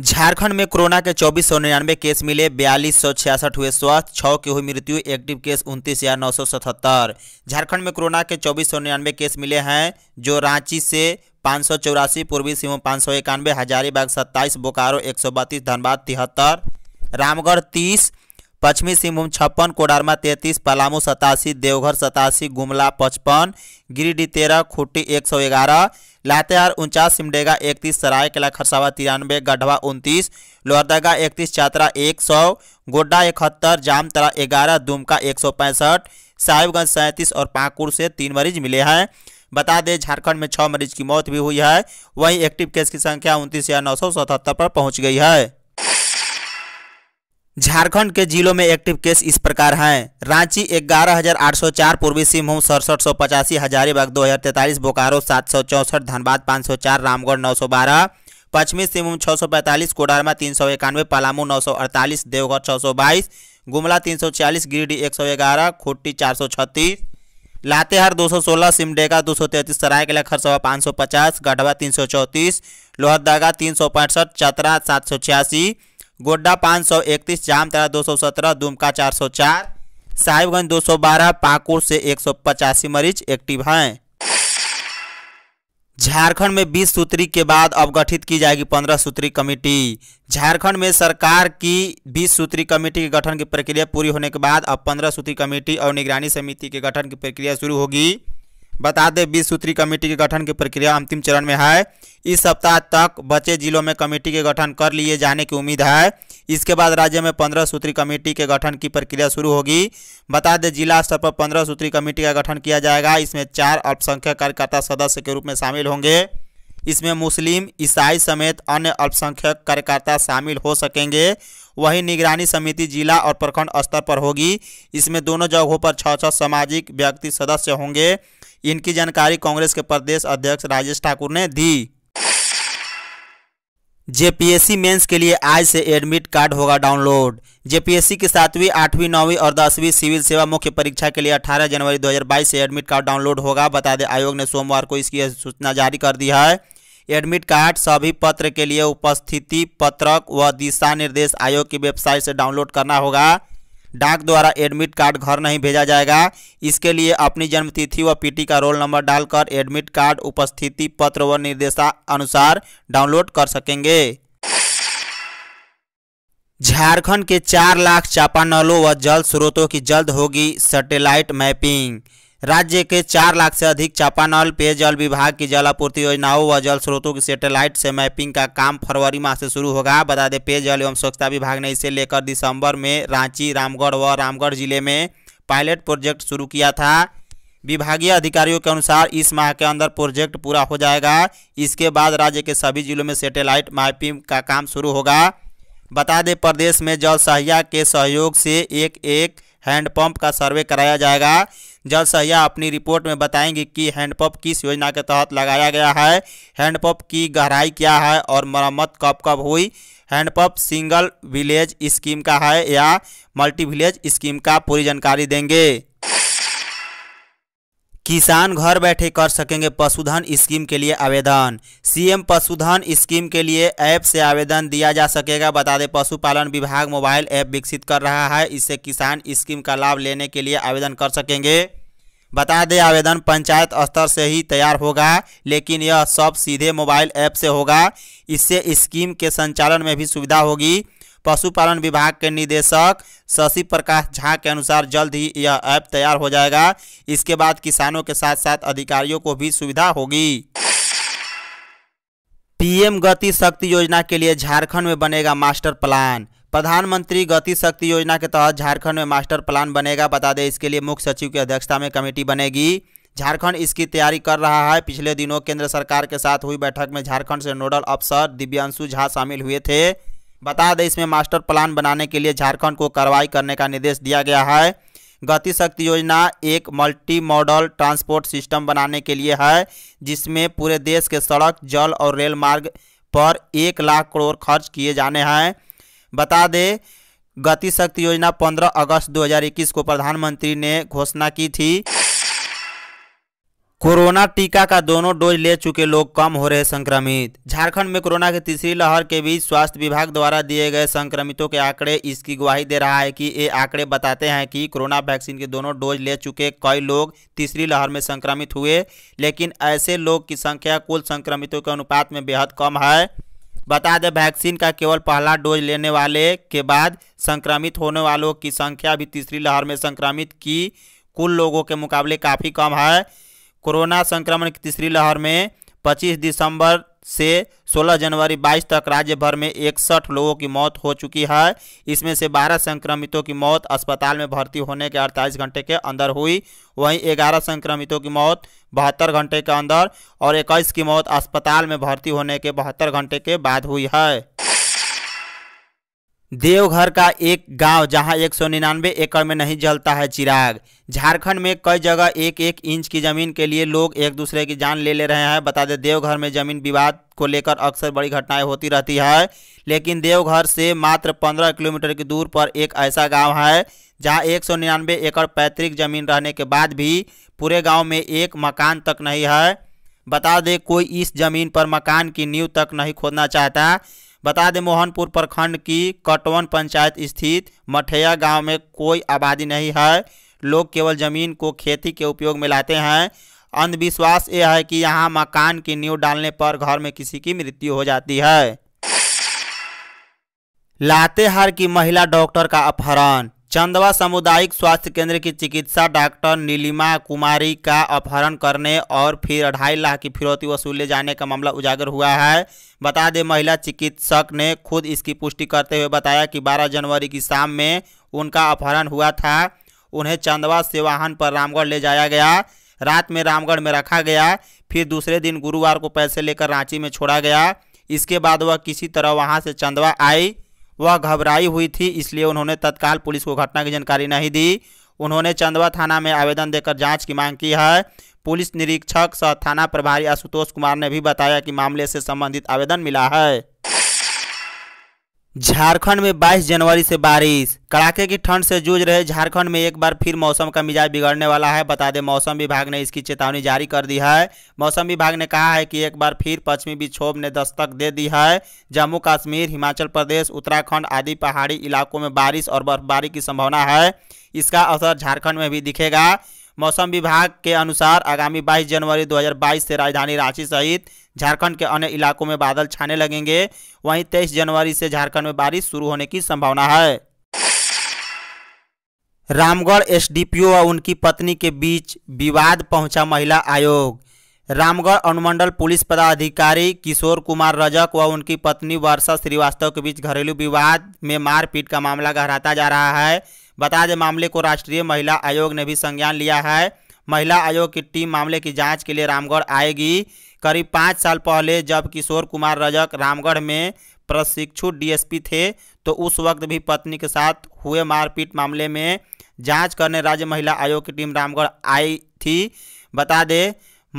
झारखंड में कोरोना के चौबीस सौ निन्यानवे केस मिले बयालीस सौ छियासठ हुए स्वस्थ छः की हुई मृत्यु एक्टिव केस उनतीस हज़ार नौ सौ सतहत्तर झारखंड में कोरोना के चौबीस सौ निन्यानवे केस मिले हैं जो रांची से पाँच सौ चौरासी पूर्वी सिंहभूम पाँच सौ इक्यानवे हजारीबाग सत्ताईस बोकारो एक सौ बत्तीस धनबाद तिहत्तर रामगढ़ तीस पश्चिमी सिंहभूम छप्पन कोडारमा तैंतीस पलामू सतासी देवघर सतासी गुमला पचपन गिरिडीह तेरह खुट्टी एक सौ ग्यारह लातेहार उनचास सिमडेगा इकतीस सरायकला खरसावा तिरानवे गढ़वा उनतीस लोहरदगा इकतीस चातरा एक सौ गोड्डा इकहत्तर जामतरा ग्यारह दुमका एक सौ पैंसठ साहिबगंज सैंतीस और पाकुड़ से तीन मरीज मिले हैं बता दें झारखंड में छः मरीज की मौत भी हुई है वहीं एक्टिव केस की संख्या उनतीस हज़ार नौ सौ सतहत्तर पर पहुंच गई है झारखंड के जिलों में एक्टिव केस इस प्रकार हैं रांची ग्यारह हज़ार आठ सौ चार पूर्वी सिंहभूम सड़सठ सौ पचासी हजारीबाग दो हज़ार तैंतालीस बोकारो सात सौ चौंसठ धनबाद पाँच सौ चार रामगढ़ नौ सौ बारह पश्चिमी सिंहभूम छः सौ पैंतालीस कोडरमा तीन सौ इक्यानवे पलामू नौ सौ अड़तालीस देवघर छः सौ बाईस गुमला तीन सौ छियालीस गिरिडीह एक सौ ग्यारह खुट्टी चार सौ छत्तीस लातेहार 216, सिमडेगा 233, सरायकेला खरसवा पचास गढ़वा तीन सौ चौंतीस लोहरदगा तीन सौ पैंसठ चतरा सात सौ छियासी गोड्डा पाँच सौ इकतीस जामतरा दो सौ सत्रह दुमका चार सौ चार साहिबगंज दो सौ बारह पाकुड़ से एक सौ पचासी मरीज एक्टिव हैं झारखंड में 20 सूत्री के बाद अब गठित की जाएगी 15 सूत्री कमेटी झारखंड में सरकार की 20 सूत्री कमेटी के गठन की प्रक्रिया पूरी होने के बाद अब 15 सूत्री कमेटी और निगरानी समिति के गठन की प्रक्रिया शुरू होगी बता दें बीस सूत्री कमेटी के गठन की प्रक्रिया अंतिम चरण में है इस सप्ताह तक बचे जिलों में कमेटी के गठन कर लिए जाने की उम्मीद है इसके बाद राज्य में पंद्रह सूत्री कमेटी के गठन की प्रक्रिया शुरू होगी बता दें जिला स्तर पर पंद्रह सूत्री कमेटी का गठन किया जाएगा इसमें चार अल्पसंख्यक कार्यकर्ता सदस्य के रूप में शामिल होंगे इसमें मुस्लिम ईसाई समेत अन्य अल्पसंख्यक कार्यकर्ता शामिल हो सकेंगे वहीं निगरानी समिति जिला और प्रखंड स्तर पर होगी इसमें दोनों जगहों पर छः छः सामाजिक व्यक्ति सदस्य होंगे इनकी जानकारी कांग्रेस के प्रदेश अध्यक्ष राजेश ठाकुर ने दी जेपीएससी मेंस के लिए आज से एडमिट कार्ड होगा डाउनलोड जेपीएससी की सातवीं आठवीं नौवीं और दसवीं सिविल सेवा मुख्य परीक्षा के लिए 18 जनवरी 2022 से एडमिट कार्ड डाउनलोड होगा बता दें आयोग ने सोमवार को इसकी सूचना जारी कर दी है एडमिट कार्ड सभी पत्र के लिए उपस्थिति पत्रक व दिशा निर्देश आयोग की वेबसाइट से डाउनलोड करना होगा डाक द्वारा एडमिट कार्ड घर नहीं भेजा जाएगा इसके लिए अपनी जन्मतिथि व पीटी का रोल नंबर डालकर एडमिट कार्ड उपस्थिति पत्र व निर्देशानुसार डाउनलोड कर सकेंगे झारखंड के चार लाख चापानलों व जल स्रोतों की जल्द होगी सैटेलाइट मैपिंग राज्य के चार लाख से अधिक चापानल पेयजल विभाग की जल आपूर्ति योजनाओं व जल स्रोतों की सैटेलाइट से मैपिंग का काम फरवरी माह से शुरू होगा बता दें पेयजल एवं स्वच्छता विभाग ने इसे लेकर दिसंबर में रांची रामगढ़ व रामगढ़ जिले में पायलट प्रोजेक्ट शुरू किया था विभागीय अधिकारियों के अनुसार इस माह के अंदर प्रोजेक्ट पूरा हो जाएगा इसके बाद राज्य के सभी जिलों में सेटेलाइट मैपिंग का काम शुरू होगा बता दें प्रदेश में जल सहिया के सहयोग से एक एक हैंडपंप का सर्वे कराया जाएगा जल सहिया अपनी रिपोर्ट में बताएंगे कि हैंडपम्प किस योजना के तहत लगाया गया है हैंडपम्प की गहराई क्या है और मरम्मत कब कब हुई हैंडपम्प सिंगल विलेज स्कीम का है या मल्टी विलेज स्कीम का पूरी जानकारी देंगे किसान घर बैठे कर सकेंगे पशुधन स्कीम के लिए आवेदन सीएम पशुधन स्कीम के लिए ऐप से आवेदन दिया जा सकेगा बता दें पशुपालन विभाग मोबाइल ऐप विकसित कर रहा है इससे किसान स्कीम का लाभ लेने के लिए आवेदन कर सकेंगे बता दें आवेदन पंचायत स्तर से ही तैयार होगा लेकिन यह सब सीधे मोबाइल ऐप से होगा इससे स्कीम के संचालन में भी सुविधा होगी पशुपालन विभाग के निदेशक शशि प्रकाश झा के अनुसार जल्द ही यह ऐप तैयार हो जाएगा इसके बाद किसानों के साथ साथ अधिकारियों को भी सुविधा होगी पीएम गति शक्ति योजना के लिए झारखंड में बनेगा मास्टर प्लान प्रधानमंत्री गति शक्ति योजना के तहत झारखंड में मास्टर प्लान बनेगा बता दें इसके लिए मुख्य सचिव की अध्यक्षता में कमेटी बनेगी झारखंड इसकी तैयारी कर रहा है पिछले दिनों केंद्र सरकार के साथ हुई बैठक में झारखंड से नोडल अफसर दिव्यांशु झा शामिल हुए थे बता दें इसमें मास्टर प्लान बनाने के लिए झारखंड को कार्रवाई करने का निर्देश दिया गया है गति शक्ति योजना एक मल्टी मॉडल ट्रांसपोर्ट सिस्टम बनाने के लिए है जिसमें पूरे देश के सड़क जल और रेल मार्ग पर एक लाख करोड़ खर्च किए जाने हैं बता दें गति शक्ति योजना 15 अगस्त 2021 को प्रधानमंत्री ने घोषणा की थी कोरोना टीका का दोनों डोज ले चुके लोग कम हो रहे संक्रमित झारखंड में कोरोना की तीसरी लहर के बीच स्वास्थ्य विभाग द्वारा दिए गए संक्रमितों के आंकड़े इसकी गवाही दे रहा है कि ये आंकड़े बताते हैं कि कोरोना वैक्सीन के दोनों डोज ले चुके कई लोग तीसरी लहर में संक्रमित हुए लेकिन ऐसे लोग की संख्या कुल संक्रमितों के अनुपात में बेहद कम है बता दें वैक्सीन का केवल पहला डोज लेने वाले के बाद संक्रमित होने वालों की संख्या भी तीसरी लहर में संक्रमित की कुल लोगों के मुकाबले काफ़ी कम है कोरोना संक्रमण की तीसरी लहर में 25 दिसंबर से 16 जनवरी 22 तक राज्य भर में इकसठ लोगों की मौत हो चुकी है इसमें से 12 संक्रमितों की मौत अस्पताल में भर्ती होने के 48 घंटे के अंदर हुई वहीं 11 संक्रमितों की मौत बहत्तर घंटे के अंदर और 21 की मौत अस्पताल में भर्ती होने के बहत्तर घंटे के बाद हुई है देवघर का एक गांव जहां एक सौ निन्यानवे एकड़ में नहीं जलता है चिराग झारखंड में कई जगह एक एक इंच की जमीन के लिए लोग एक दूसरे की जान ले ले रहे हैं बता दें देवघर में जमीन विवाद को लेकर अक्सर बड़ी घटनाएं होती रहती है लेकिन देवघर से मात्र पंद्रह किलोमीटर की दूर पर एक ऐसा गाँव है जहाँ एक सौ निन्यानवे एकड़ पैतृक जमीन रहने के बाद भी पूरे गाँव में एक मकान तक नहीं है बता दें कोई इस जमीन पर मकान की नींव तक नहीं खोदना चाहता बता दें मोहनपुर प्रखंड की कटवन पंचायत स्थित मठैया गांव में कोई आबादी नहीं है लोग केवल ज़मीन को खेती के उपयोग में लाते हैं अंधविश्वास ये है कि यहाँ मकान की नींव डालने पर घर में किसी की मृत्यु हो जाती है लातेहार की महिला डॉक्टर का अपहरण चंदवा सामुदायिक स्वास्थ्य केंद्र की चिकित्सा डॉक्टर नीलिमा कुमारी का अपहरण करने और फिर अढ़ाई लाख की फिरौती वसूले जाने का मामला उजागर हुआ है बता दें महिला चिकित्सक ने खुद इसकी पुष्टि करते हुए बताया कि 12 जनवरी की शाम में उनका अपहरण हुआ था उन्हें चंदवा से वाहन पर रामगढ़ ले जाया गया रात में रामगढ़ में रखा गया फिर दूसरे दिन गुरुवार को पैसे लेकर रांची में छोड़ा गया इसके बाद वह किसी तरह वहाँ से चंदवा आई वह घबराई हुई थी इसलिए उन्होंने तत्काल पुलिस को घटना की जानकारी नहीं दी उन्होंने चंदवा थाना में आवेदन देकर जांच की मांग की है पुलिस निरीक्षक सह थाना प्रभारी आशुतोष कुमार ने भी बताया कि मामले से संबंधित आवेदन मिला है झारखंड में 22 जनवरी से बारिश कड़ाके की ठंड से जूझ रहे झारखंड में एक बार फिर मौसम का मिजाज बिगड़ने वाला है बता दें मौसम विभाग ने इसकी चेतावनी जारी कर दी है मौसम विभाग ने कहा है कि एक बार फिर पश्चिमी विक्षोभ ने दस्तक दे दी है जम्मू कश्मीर हिमाचल प्रदेश उत्तराखंड आदि पहाड़ी इलाकों में बारिश और बर्फबारी की संभावना है इसका असर झारखंड में भी दिखेगा मौसम विभाग के अनुसार आगामी बाईस जनवरी दो से राजधानी रांची सहित झारखंड के अन्य इलाकों में बादल छाने लगेंगे वहीं तेईस जनवरी से झारखंड में बारिश शुरू होने की संभावना है रामगढ़ एसडीपीओ और उनकी पत्नी के बीच विवाद पहुंचा महिला आयोग रामगढ़ अनुमंडल पुलिस पदाधिकारी किशोर कुमार रजक व उनकी पत्नी वर्षा श्रीवास्तव के बीच घरेलू विवाद में मारपीट का मामला गहराता जा रहा है बता दें मामले को राष्ट्रीय महिला आयोग ने भी संज्ञान लिया है महिला आयोग की टीम मामले की जांच के लिए रामगढ़ आएगी करीब पाँच साल पहले जब किशोर कुमार रजक रामगढ़ में प्रशिक्षु डीएसपी थे तो उस वक्त भी पत्नी के साथ हुए मारपीट मामले में जांच करने राज्य महिला आयोग की टीम रामगढ़ आई थी बता दें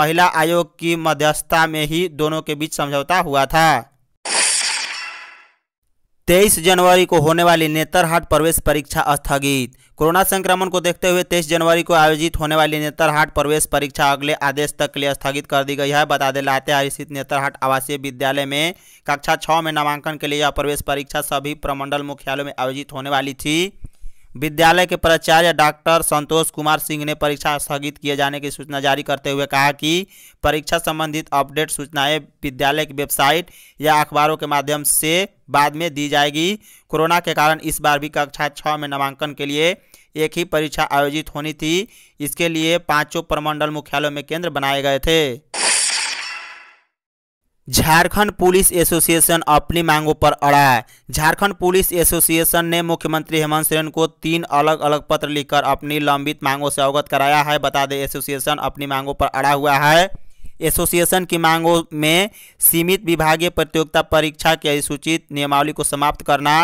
महिला आयोग की मध्यस्थता में ही दोनों के बीच समझौता हुआ था तेईस जनवरी को होने वाली नेतरहाट प्रवेश परीक्षा स्थगित कोरोना संक्रमण को देखते हुए तेईस जनवरी को आयोजित होने वाली नेतरहाट प्रवेश परीक्षा अगले आदेश तक के लिए स्थगित कर दी गई है बता दें लातेहार स्थित नेतरहाट आवासीय विद्यालय में कक्षा छः में नामांकन के लिए यह प्रवेश परीक्षा सभी प्रमंडल मुख्यालयों में आयोजित होने वाली थी विद्यालय के प्राचार्य डॉक्टर संतोष कुमार सिंह ने परीक्षा स्थगित किए जाने की सूचना जारी करते हुए कहा कि परीक्षा संबंधित अपडेट सूचनाएं विद्यालय की वेबसाइट या अखबारों के माध्यम से बाद में दी जाएगी कोरोना के कारण इस बार भी कक्षा छः में नामांकन के लिए एक ही परीक्षा आयोजित होनी थी इसके लिए पाँचों प्रमंडल मुख्यालयों में केंद्र बनाए गए थे झारखंड पुलिस एसोसिएशन अपनी मांगों पर अड़ा है झारखंड पुलिस एसोसिएशन ने मुख्यमंत्री हेमंत सोरेन को तीन अलग अलग पत्र लिखकर अपनी लंबित मांगों से अवगत कराया है बता दें एसोसिएशन अपनी मांगों पर अड़ा हुआ है एसोसिएशन की मांगों में सीमित विभागीय प्रतियोगिता परीक्षा की अधिसूचित नियमावली को समाप्त करना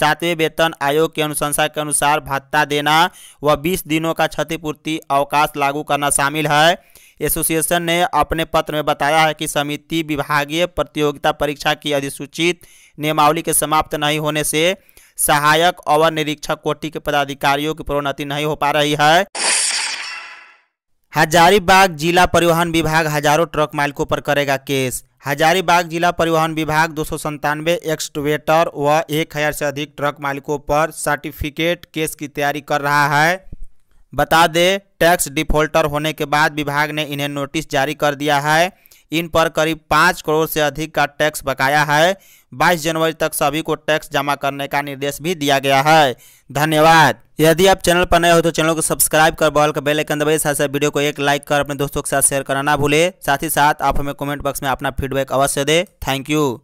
सातवें वेतन आयोग की अनुशंसा के अनुसार भत्ता देना व 20 दिनों का क्षतिपूर्ति अवकाश लागू करना शामिल है एसोसिएशन ने अपने पत्र में बताया है कि समिति विभागीय प्रतियोगिता परीक्षा की अधिसूचित नियमावली के समाप्त नहीं होने से सहायक और निरीक्षक कोटि के पदाधिकारियों की प्रोन्नति नहीं हो पा रही है हजारीबाग जिला परिवहन विभाग हजारों ट्रक मालिकों पर करेगा केस हजारीबाग जिला परिवहन विभाग दो सौ संतानवे एक्सटवेटर व एक हज़ार से अधिक ट्रक मालिकों पर सर्टिफिकेट केस की तैयारी कर रहा है बता दें टैक्स डिफॉल्टर होने के बाद विभाग ने इन्हें नोटिस जारी कर दिया है इन पर करीब पाँच करोड़ से अधिक का टैक्स बकाया है बाईस जनवरी तक सभी को टैक्स जमा करने का निर्देश भी दिया गया है धन्यवाद यदि आप चैनल पर नए हो तो चैनल को सब्सक्राइब कर बॉल का बेल आइकन दबाइए साथ साथ वीडियो को एक लाइक कर अपने दोस्तों के साथ शेयर करना ना भूले साथ ही साथ आप हमें कमेंट बॉक्स में अपना फीडबैक अवश्य दें थैंक यू